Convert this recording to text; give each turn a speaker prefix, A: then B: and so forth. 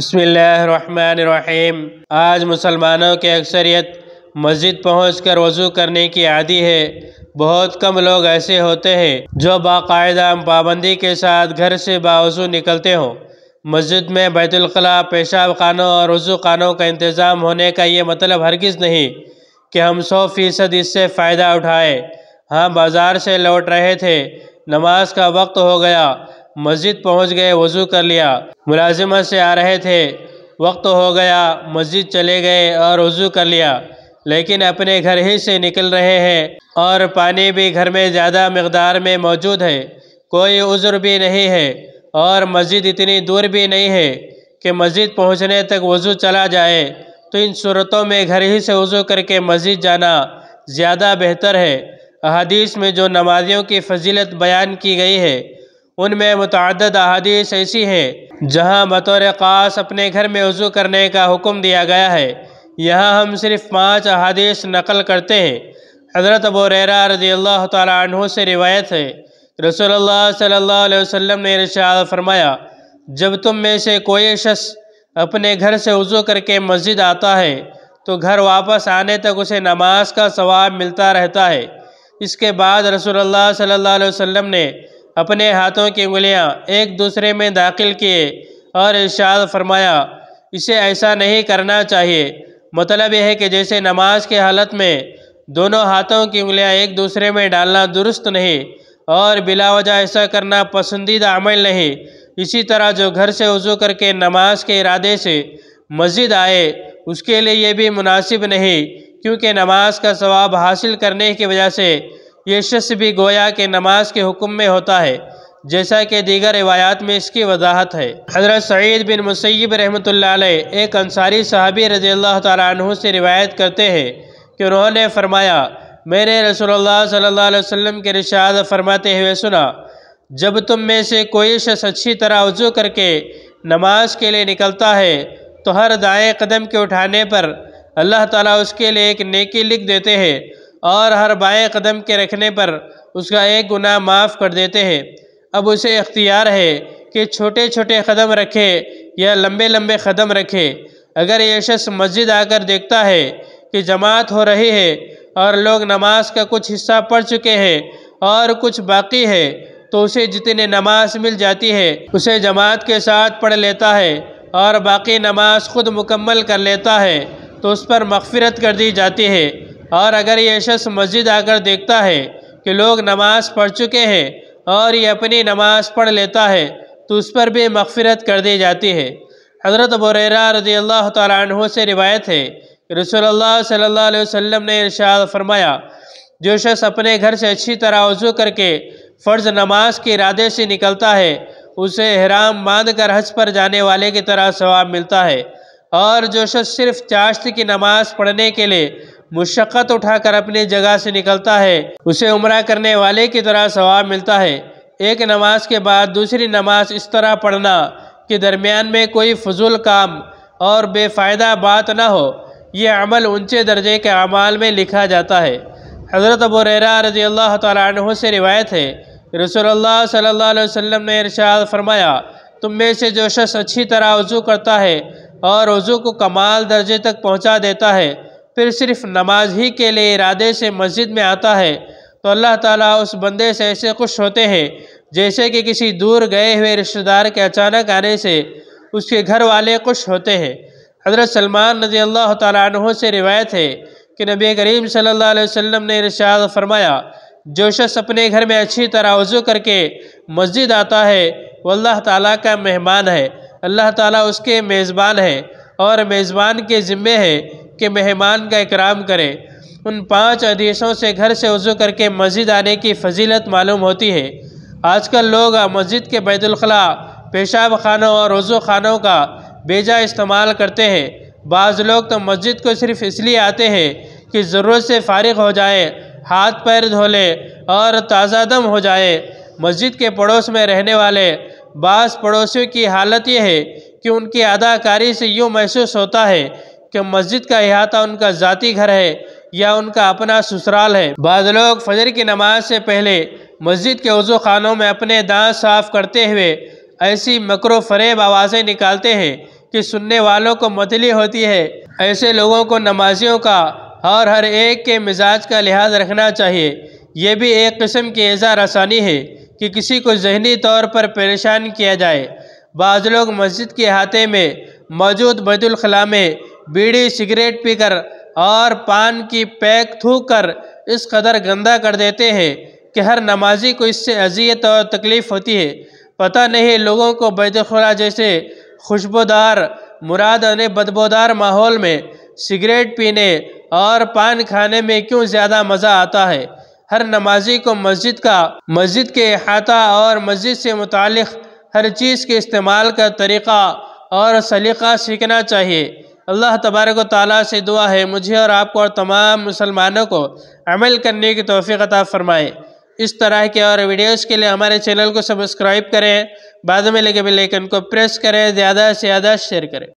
A: बसमीम आज मुसलमानों के अक्सरियत मस्जिद पहुँच कर वज़ू करने की आदि है बहुत कम लोग ऐसे होते हैं जो बाकायदा पाबंदी के साथ घर से बावजू निकलते हों मस्जिद में बैतुलखला पेशाब खानों और वज़ू खानों का इंतज़ाम होने का ये मतलब हरगिज़ नहीं कि हम सौ फ़ीसद इससे फ़ायदा उठाए हाँ बाज़ार से लौट रहे थे नमाज का वक्त हो गया मस्जिद पहुंच गए वज़ू कर लिया मुलाजिमत से आ रहे थे वक्त हो गया मस्जिद चले गए और वज़ू कर लिया लेकिन अपने घर ही से निकल रहे हैं और पानी भी घर में ज़्यादा मकदार में मौजूद है कोई उज़्र भी नहीं है और मस्जिद इतनी दूर भी नहीं है कि मस्जिद पहुंचने तक वज़ू चला जाए तो इन सूरतों में घर ही से वज़ू करके मस्जिद जाना ज़्यादा बेहतर है अदीस में जो नमाजियों की फजीलत बयान की गई है उनमें मुतद अहादीस ऐसी हैं जहाँ बतौर ख़ास अपने घर में वज़ू करने का हुक्म दिया गया है यहाँ हम सिर्फ पाँच अहादीस नकल करते हैं हज़रत अबूरा रजी अल्लाह तु से रिवायत है रसोल सल्ला वसम ने इरशाद फरमाया जब तुम में से कोई शख्स अपने घर से वज़ू करके मस्जिद आता है तो घर वापस आने तक उसे नमाज का सवाब मिलता रहता है इसके बाद रसोल्ला सल्ला वसम ने अपने हाथों की उंगलियां एक दूसरे में दाखिल किए और इर्शाद फरमाया इसे ऐसा नहीं करना चाहिए मतलब यह है कि जैसे नमाज के हालत में दोनों हाथों की उंगलियां एक दूसरे में डालना दुरुस्त नहीं और बिलावजह ऐसा करना पसंदीदा अमल नहीं इसी तरह जो घर से वज़ू करके नमाज के इरादे से मस्जिद आए उसके लिए ये भी मुनासिब नहीं क्योंकि नमाज का सवाब हासिल करने की वजह से ये शख्स भी गोया के नमाज के हुक्म में होता है जैसा कि दीगर रिवायात में इसकी वजाहत है हज़रत सईद बिन मुसैब रहमत एक अंसारी साहबी रजी अल्लाह तु से रिवायत करते हैं कि उन्होंने फ़रमाया मैंने रसोल्ला सल्ला वसम के रिशाद फरमाते हुए सुना जब तुम में से कोई शख्स अच्छी तरह वजू करके नमाज के लिए निकलता है तो हर दाएँ कदम के उठाने पर अल्लाह ताला उसके लिए एक नेकी लिख देते हैं और हर बाएँ कदम के रखने पर उसका एक गुना माफ़ कर देते हैं अब उसे इख्तियार है कि छोटे छोटे कदम रखे या लंबे लंबे कदम रखे अगर ये शख्स मस्जिद आकर देखता है कि जमात हो रही है और लोग नमाज का कुछ हिस्सा पढ़ चुके हैं और कुछ बाकी है तो उसे जितनी नमाज मिल जाती है उसे जमात के साथ पढ़ लेता है और बाकी नमाज खुद मुकम्मल कर लेता है तो उस पर मगफरत कर दी जाती है और अगर ये शख्स मस्जिद आकर देखता है कि लोग नमाज पढ़ चुके हैं और ये अपनी नमाज पढ़ लेता है तो उस पर भी मगफ़रत कर दी जाती है हज़रत बुरेरा रजी अल्लाह तु से रिवायत है कि रसोल्ला सल्ला वसम ने इर्शाद फरमाया जो शख्स अपने घर से अच्छी तरह वजू करके फ़र्ज़ नमाज के इरादे से निकलता है उसे हराम बांध कर हज पर जाने वाले की तरह सवाब मिलता है और जो शख्स सिर्फ चाश्त की नमाज़ पढ़ने के लिए मुशक्क़त उठाकर अपनी जगह से निकलता है उसे उम्र करने वाले की तरह सवाब मिलता है एक नमाज के बाद दूसरी नमाज इस तरह पढ़ना कि दरमियान में कोई फजूल काम और बेफ़ायदा बात ना हो ये अमल ऊंचे दर्जे के अमाल में लिखा जाता है हज़रत अबूरा रज़ी अल्लाह तु से रिवायत है रसोल्ला सल्ला वसम ने इरशाद फरमाया तुम में से जो शख्स अच्छी तरह वज़ू करता है और वज़ू को कमाल दर्जे तक पहुँचा देता है फिर सिर्फ नमाज ही के लिए इरादे से मस्जिद में आता है तो अल्लाह ताला उस बंदे से ऐसे खुश होते हैं जैसे कि किसी दूर गए हुए रिश्तेदार के अचानक आने से उसके घर वाले खुश होते हैं हज़रत सलमान रजी अल्लाह तहों से रिवायत है कि नबी करीम सल्लल्लाहु अलैहि वसल्लम ने रिशाद फरमाया जो शख्स अपने घर में अच्छी तरह वज़ू करके मस्जिद आता है वो अल्लाह ताली का मेहमान है अल्लाह ताली उसके मेज़बान है और मेज़बान के ज़िम्मे है के मेहमान का इकराम करें उन पांच हदीसों से घर से वज़ू करके मस्जिद आने की फजीलत मालूम होती है आजकल लोग मस्जिद के बैतुलखला पेशाब खानों और वज़ू खानों का बेजा इस्तेमाल करते हैं बाज़ लोग तो मस्जिद को सिर्फ इसलिए आते हैं कि ज़रूरत से फारिग हो जाए हाथ पैर धो ले और ताज़ा दम हो जाए मस्जिद के पड़ोस में रहने वाले बास पड़ोसियों की हालत यह है कि उनकी अदाकारी से यूँ महसूस होता है कि मस्जिद का अहाता उनका जाति घर है या उनका अपना ससुराल है बाद लोग फजर की नमाज से पहले मस्जिद के वजू खानों में अपने दांत साफ करते हुए ऐसी मकर फरेब आवाज़ें निकालते हैं कि सुनने वालों को मतली होती है ऐसे लोगों को नमाजियों का और हर एक के मिजाज का लिहाज रखना चाहिए यह भी एक किस्म की ऐसा रसानी है कि किसी को जहनी तौर पर परेशान किया जाए बाज़ लोग मस्जिद के अहाते में मौजूद बैतुलखला में बीड़ी सिगरेट पीकर और पान की पैक थूक कर इस कदर गंदा कर देते हैं कि हर नमाजी को इससे अजियत और तकलीफ़ होती है पता नहीं लोगों को बैतखुरा जैसे खुशबूदार मुराद ने बदबूदार माहौल में सिगरेट पीने और पान खाने में क्यों ज़्यादा मज़ा आता है हर नमाजी को मस्जिद का मस्जिद के अहाता और मस्जिद से मुतक़ हर चीज़ के इस्तेमाल का तरीक़ा और सलीक़ा सीखना चाहिए अल्लाह तबारक ताली से दुआ है मुझे और आपको और तमाम मुसलमानों को अमल करने की तोफ़ीकता अता फ़रमाए इस तरह के और वीडियोस के लिए हमारे चैनल को सब्सक्राइब करें बाद में लगे बेल आइकन को प्रेस करें ज़्यादा से ज़्यादा शेयर करें